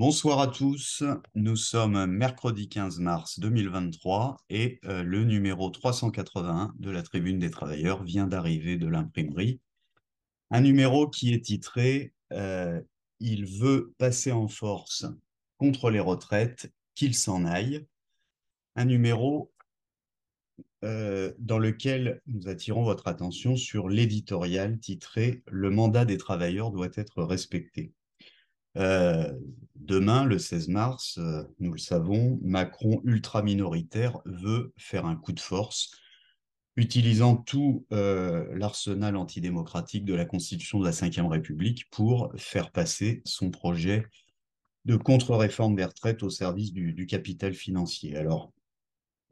Bonsoir à tous, nous sommes mercredi 15 mars 2023 et euh, le numéro 381 de la Tribune des Travailleurs vient d'arriver de l'imprimerie. Un numéro qui est titré euh, Il veut passer en force contre les retraites, qu'il s'en aille. Un numéro euh, dans lequel nous attirons votre attention sur l'éditorial titré Le mandat des travailleurs doit être respecté. Euh, demain, le 16 mars, euh, nous le savons, Macron ultra-minoritaire veut faire un coup de force, utilisant tout euh, l'arsenal antidémocratique de la Constitution de la Ve République pour faire passer son projet de contre-réforme des retraites au service du, du capital financier. Alors,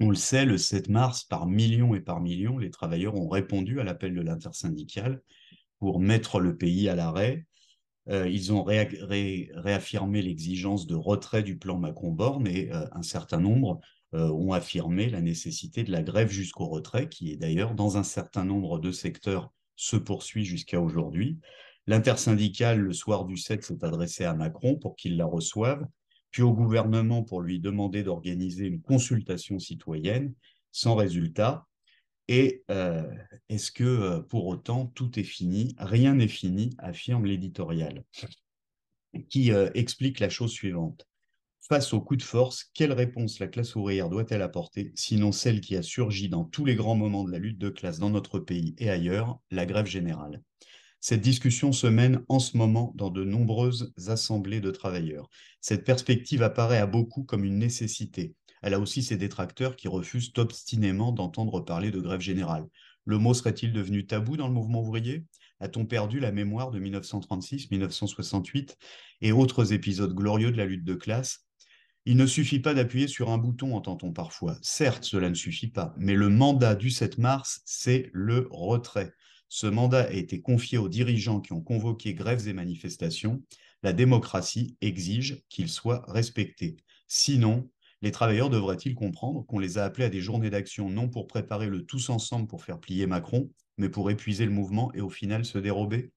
on le sait, le 7 mars, par millions et par millions, les travailleurs ont répondu à l'appel de l'intersyndicale pour mettre le pays à l'arrêt euh, ils ont réaffirmé l'exigence de retrait du plan Macron-Borne et euh, un certain nombre euh, ont affirmé la nécessité de la grève jusqu'au retrait, qui est d'ailleurs dans un certain nombre de secteurs se poursuit jusqu'à aujourd'hui. L'intersyndicale, le soir du 7, s'est adressée à Macron pour qu'il la reçoive, puis au gouvernement pour lui demander d'organiser une consultation citoyenne, sans résultat. Et euh, est-ce que euh, pour autant tout est fini Rien n'est fini, affirme l'éditorial, qui euh, explique la chose suivante. Face au coup de force, quelle réponse la classe ouvrière doit-elle apporter, sinon celle qui a surgi dans tous les grands moments de la lutte de classe dans notre pays et ailleurs, la grève générale cette discussion se mène en ce moment dans de nombreuses assemblées de travailleurs. Cette perspective apparaît à beaucoup comme une nécessité, elle a aussi ses détracteurs qui refusent obstinément d'entendre parler de grève générale. Le mot serait-il devenu tabou dans le mouvement ouvrier a-t-on perdu la mémoire de 1936, 1968 et autres épisodes glorieux de la lutte de classe Il ne suffit pas d'appuyer sur un bouton, entend-on parfois. Certes, cela ne suffit pas, mais le mandat du 7 mars, c'est le retrait. Ce mandat a été confié aux dirigeants qui ont convoqué grèves et manifestations. La démocratie exige qu'il soit respecté. Sinon, les travailleurs devraient-ils comprendre qu'on les a appelés à des journées d'action non pour préparer le tous ensemble pour faire plier Macron, mais pour épuiser le mouvement et au final se dérober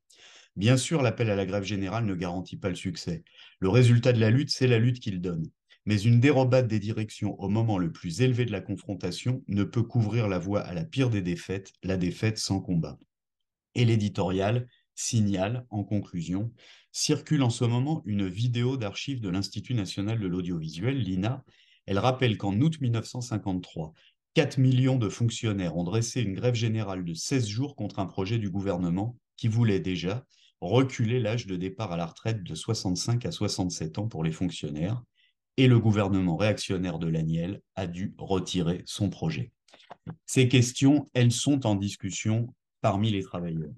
Bien sûr, l'appel à la grève générale ne garantit pas le succès. Le résultat de la lutte, c'est la lutte qu'il donne. Mais une dérobade des directions au moment le plus élevé de la confrontation ne peut couvrir la voie à la pire des défaites, la défaite sans combat. Et l'éditorial, signale en conclusion, circule en ce moment une vidéo d'archives de l'Institut national de l'audiovisuel, l'INA, elle rappelle qu'en août 1953, 4 millions de fonctionnaires ont dressé une grève générale de 16 jours contre un projet du gouvernement qui voulait déjà reculer l'âge de départ à la retraite de 65 à 67 ans pour les fonctionnaires, et le gouvernement réactionnaire de l'ANIEL a dû retirer son projet. Ces questions, elles sont en discussion parmi les travailleurs.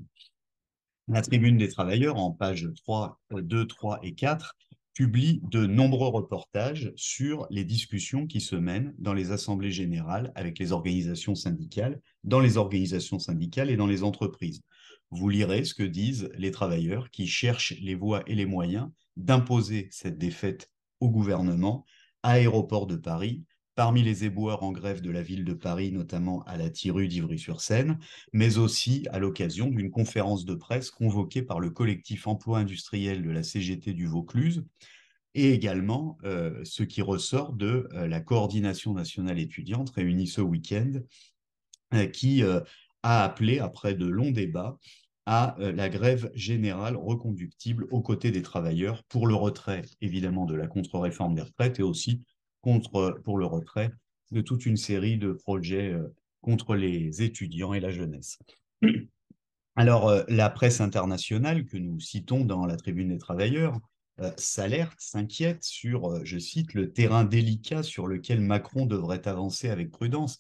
La tribune des travailleurs, en pages 3, 2, 3 et 4, publie de nombreux reportages sur les discussions qui se mènent dans les assemblées générales avec les organisations syndicales, dans les organisations syndicales et dans les entreprises. Vous lirez ce que disent les travailleurs qui cherchent les voies et les moyens d'imposer cette défaite au gouvernement, Aéroport de Paris, parmi les éboueurs en grève de la ville de Paris, notamment à la Tirue d'Ivry-sur-Seine, mais aussi à l'occasion d'une conférence de presse convoquée par le collectif emploi industriel de la CGT du Vaucluse, et également euh, ce qui ressort de euh, la coordination nationale étudiante réunie ce week-end, euh, qui a appelé, après de longs débats, à la grève générale reconductible aux côtés des travailleurs pour le retrait, évidemment, de la contre-réforme des retraites et aussi contre, euh, pour le retrait de toute une série de projets euh, contre les étudiants et la jeunesse. Alors, euh, la presse internationale que nous citons dans la Tribune des Travailleurs s'alerte, s'inquiète sur, je cite, le terrain délicat sur lequel Macron devrait avancer avec prudence.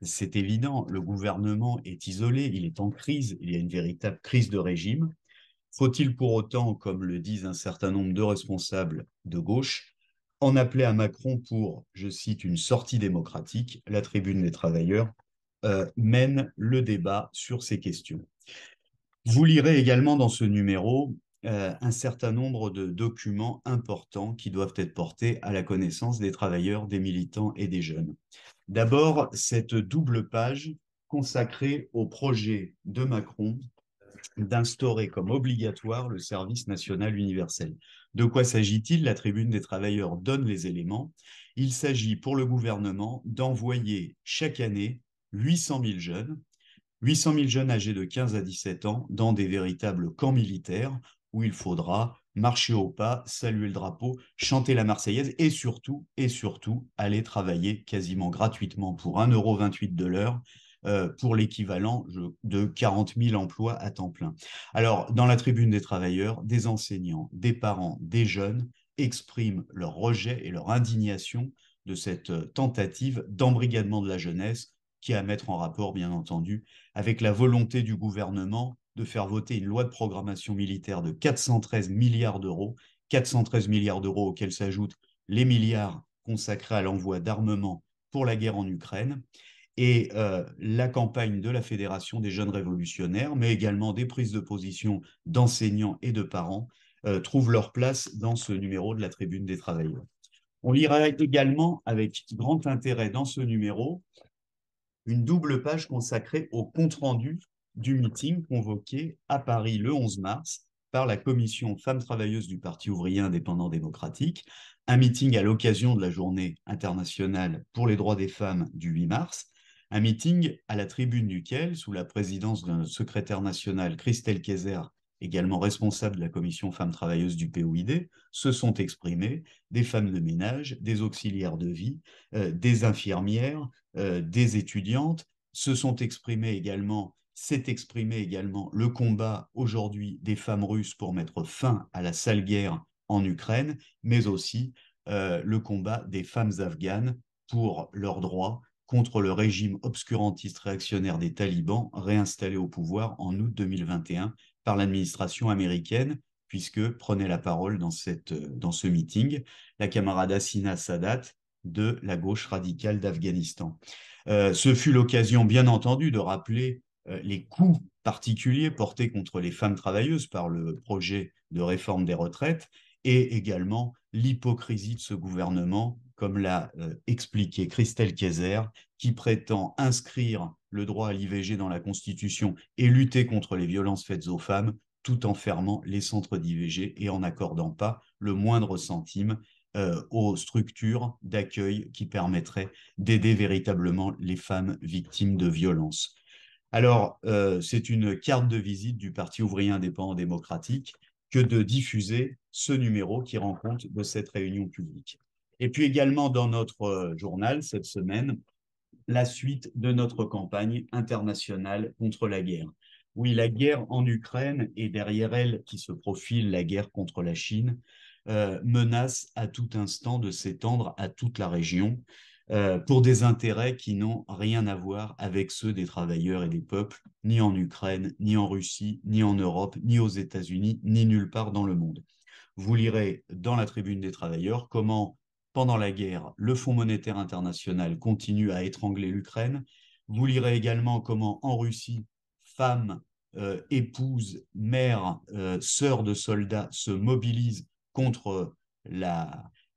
C'est évident, le gouvernement est isolé, il est en crise, il y a une véritable crise de régime. Faut-il pour autant, comme le disent un certain nombre de responsables de gauche, en appelait à Macron pour, je cite, une sortie démocratique, la tribune des travailleurs euh, mène le débat sur ces questions. Vous lirez également dans ce numéro euh, un certain nombre de documents importants qui doivent être portés à la connaissance des travailleurs, des militants et des jeunes. D'abord, cette double page consacrée au projet de Macron d'instaurer comme obligatoire le service national universel. De quoi s'agit-il La tribune des travailleurs donne les éléments. Il s'agit pour le gouvernement d'envoyer chaque année 800 000 jeunes, 800 000 jeunes âgés de 15 à 17 ans, dans des véritables camps militaires où il faudra marcher au pas, saluer le drapeau, chanter la Marseillaise et surtout, et surtout, aller travailler quasiment gratuitement pour 1,28€ de l'heure euh, pour l'équivalent de 40 000 emplois à temps plein. Alors, dans la tribune des travailleurs, des enseignants, des parents, des jeunes expriment leur rejet et leur indignation de cette euh, tentative d'embrigadement de la jeunesse qui est à mettre en rapport, bien entendu, avec la volonté du gouvernement de faire voter une loi de programmation militaire de 413 milliards d'euros, 413 milliards d'euros auxquels s'ajoutent les milliards consacrés à l'envoi d'armement pour la guerre en Ukraine et euh, la campagne de la Fédération des jeunes révolutionnaires, mais également des prises de position d'enseignants et de parents, euh, trouvent leur place dans ce numéro de la Tribune des Travailleurs. On lira également avec grand intérêt dans ce numéro une double page consacrée au compte-rendu du meeting convoqué à Paris le 11 mars par la commission Femmes travailleuses du Parti ouvrier indépendant démocratique, un meeting à l'occasion de la journée internationale pour les droits des femmes du 8 mars, un meeting à la tribune duquel, sous la présidence d'un secrétaire national, Christelle Kaiser, également responsable de la commission femmes travailleuses du POID, se sont exprimées des femmes de ménage, des auxiliaires de vie, euh, des infirmières, euh, des étudiantes, se sont exprimées également s'est exprimé également le combat aujourd'hui des femmes russes pour mettre fin à la sale guerre en Ukraine, mais aussi euh, le combat des femmes afghanes pour leurs droits contre le régime obscurantiste réactionnaire des talibans réinstallé au pouvoir en août 2021 par l'administration américaine, puisque prenait la parole dans, cette, dans ce meeting la camarade Assina Sadat de la gauche radicale d'Afghanistan. Euh, ce fut l'occasion, bien entendu, de rappeler euh, les coups particuliers portés contre les femmes travailleuses par le projet de réforme des retraites et également l'hypocrisie de ce gouvernement comme l'a euh, expliqué Christelle Kayser, qui prétend inscrire le droit à l'IVG dans la Constitution et lutter contre les violences faites aux femmes, tout en fermant les centres d'IVG et en n'accordant pas le moindre centime euh, aux structures d'accueil qui permettraient d'aider véritablement les femmes victimes de violences. Alors, euh, c'est une carte de visite du Parti ouvrier indépendant démocratique que de diffuser ce numéro qui rend compte de cette réunion publique. Et puis également dans notre euh, journal cette semaine, la suite de notre campagne internationale contre la guerre. Oui, la guerre en Ukraine et derrière elle qui se profile la guerre contre la Chine euh, menace à tout instant de s'étendre à toute la région euh, pour des intérêts qui n'ont rien à voir avec ceux des travailleurs et des peuples, ni en Ukraine, ni en Russie, ni en Europe, ni aux États-Unis, ni nulle part dans le monde. Vous lirez dans la tribune des travailleurs comment pendant la guerre, le Fonds monétaire international continue à étrangler l'Ukraine. Vous lirez également comment en Russie, femmes, euh, épouses, mères, euh, sœurs de soldats se mobilisent contre euh,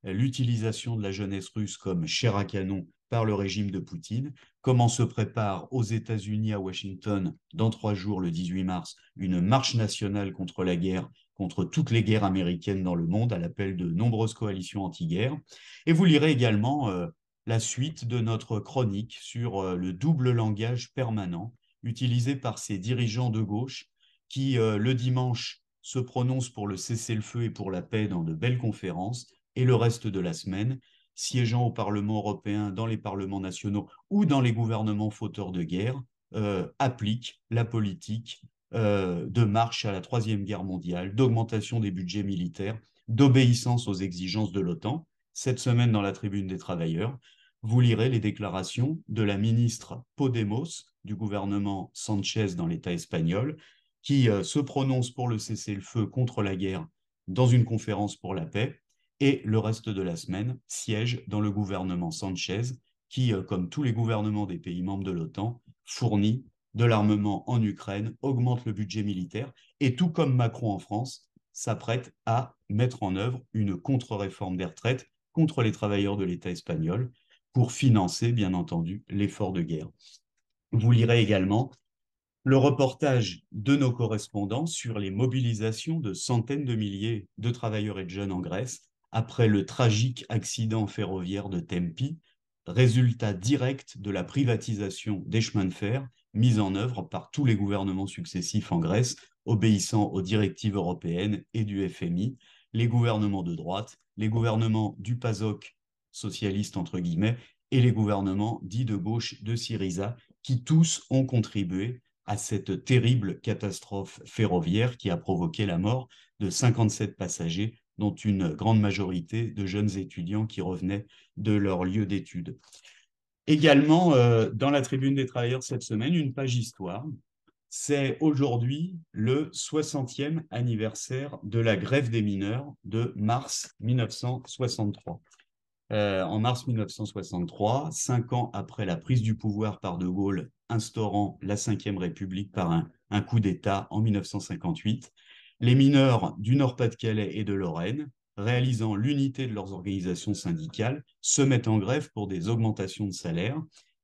l'utilisation de la jeunesse russe comme chair à canon par le régime de Poutine, comment se prépare aux États-Unis, à Washington, dans trois jours, le 18 mars, une marche nationale contre la guerre contre toutes les guerres américaines dans le monde à l'appel de nombreuses coalitions anti-guerre. Et vous lirez également euh, la suite de notre chronique sur euh, le double langage permanent utilisé par ces dirigeants de gauche qui, euh, le dimanche, se prononcent pour le cessez-le-feu et pour la paix dans de belles conférences et le reste de la semaine, siégeant au Parlement européen, dans les parlements nationaux ou dans les gouvernements fauteurs de guerre, appliquent la politique euh, de marche à la Troisième Guerre mondiale, d'augmentation des budgets militaires, d'obéissance aux exigences de l'OTAN. Cette semaine, dans la tribune des travailleurs, vous lirez les déclarations de la ministre Podemos du gouvernement Sanchez dans l'État espagnol, qui euh, se prononce pour le cessez-le-feu contre la guerre dans une conférence pour la paix, et le reste de la semaine siège dans le gouvernement Sanchez, qui, euh, comme tous les gouvernements des pays membres de l'OTAN, fournit de l'armement en Ukraine, augmente le budget militaire et tout comme Macron en France, s'apprête à mettre en œuvre une contre-réforme des retraites contre les travailleurs de l'État espagnol pour financer, bien entendu, l'effort de guerre. Vous lirez également le reportage de nos correspondants sur les mobilisations de centaines de milliers de travailleurs et de jeunes en Grèce après le tragique accident ferroviaire de Tempi, résultat direct de la privatisation des chemins de fer mise en œuvre par tous les gouvernements successifs en Grèce, obéissant aux directives européennes et du FMI, les gouvernements de droite, les gouvernements du PASOK, socialiste entre guillemets, et les gouvernements dits de gauche de Syriza, qui tous ont contribué à cette terrible catastrophe ferroviaire qui a provoqué la mort de 57 passagers, dont une grande majorité de jeunes étudiants qui revenaient de leur lieu d'études. Également, euh, dans la tribune des travailleurs cette semaine, une page histoire. C'est aujourd'hui le 60e anniversaire de la grève des mineurs de mars 1963. Euh, en mars 1963, cinq ans après la prise du pouvoir par De Gaulle, instaurant la Ve République par un coup d'État en 1958, les mineurs du Nord-Pas-de-Calais et de Lorraine réalisant l'unité de leurs organisations syndicales, se mettent en grève pour des augmentations de salaire.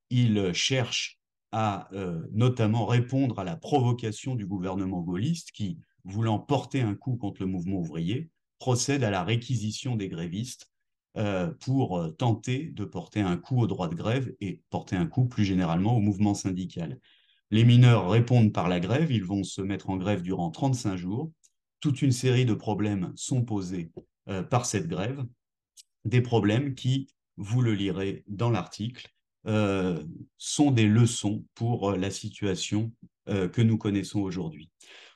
Ils cherchent à euh, notamment répondre à la provocation du gouvernement gaulliste qui, voulant porter un coup contre le mouvement ouvrier, procède à la réquisition des grévistes euh, pour euh, tenter de porter un coup au droit de grève et porter un coup plus généralement au mouvement syndical. Les mineurs répondent par la grève, ils vont se mettre en grève durant 35 jours. Toute une série de problèmes sont posés euh, par cette grève, des problèmes qui, vous le lirez dans l'article, euh, sont des leçons pour euh, la situation que nous connaissons aujourd'hui.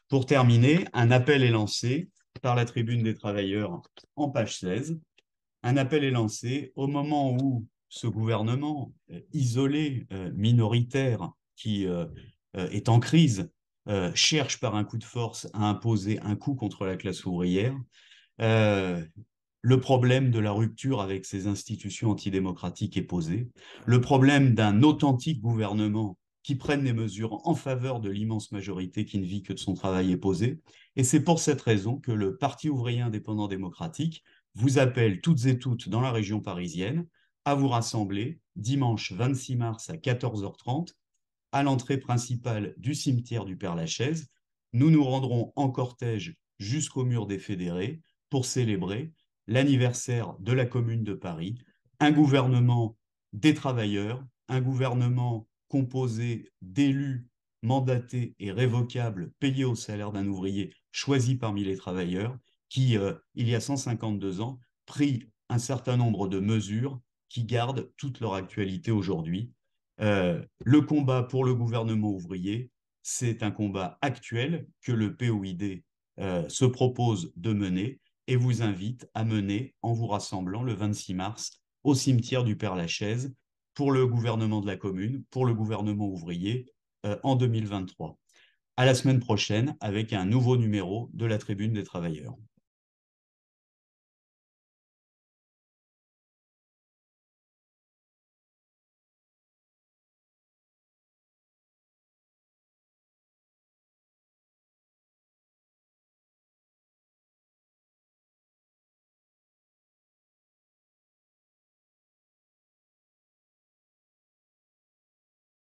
Pour terminer, un appel est lancé par la Tribune des travailleurs en page 16. Un appel est lancé au moment où ce gouvernement isolé, minoritaire, qui est en crise, cherche par un coup de force à imposer un coup contre la classe ouvrière. Euh, le problème de la rupture avec ces institutions antidémocratiques est posé, le problème d'un authentique gouvernement qui prenne des mesures en faveur de l'immense majorité qui ne vit que de son travail est posé, et c'est pour cette raison que le Parti ouvrier indépendant démocratique vous appelle toutes et toutes dans la région parisienne à vous rassembler dimanche 26 mars à 14h30 à l'entrée principale du cimetière du Père-Lachaise. Nous nous rendrons en cortège jusqu'au mur des fédérés pour célébrer l'anniversaire de la Commune de Paris, un gouvernement des travailleurs, un gouvernement composé d'élus mandatés et révocables, payés au salaire d'un ouvrier choisi parmi les travailleurs, qui, euh, il y a 152 ans, prit un certain nombre de mesures qui gardent toute leur actualité aujourd'hui. Euh, le combat pour le gouvernement ouvrier, c'est un combat actuel que le POID euh, se propose de mener et vous invite à mener, en vous rassemblant le 26 mars, au cimetière du Père-Lachaise, pour le gouvernement de la commune, pour le gouvernement ouvrier, euh, en 2023. À la semaine prochaine avec un nouveau numéro de la Tribune des Travailleurs.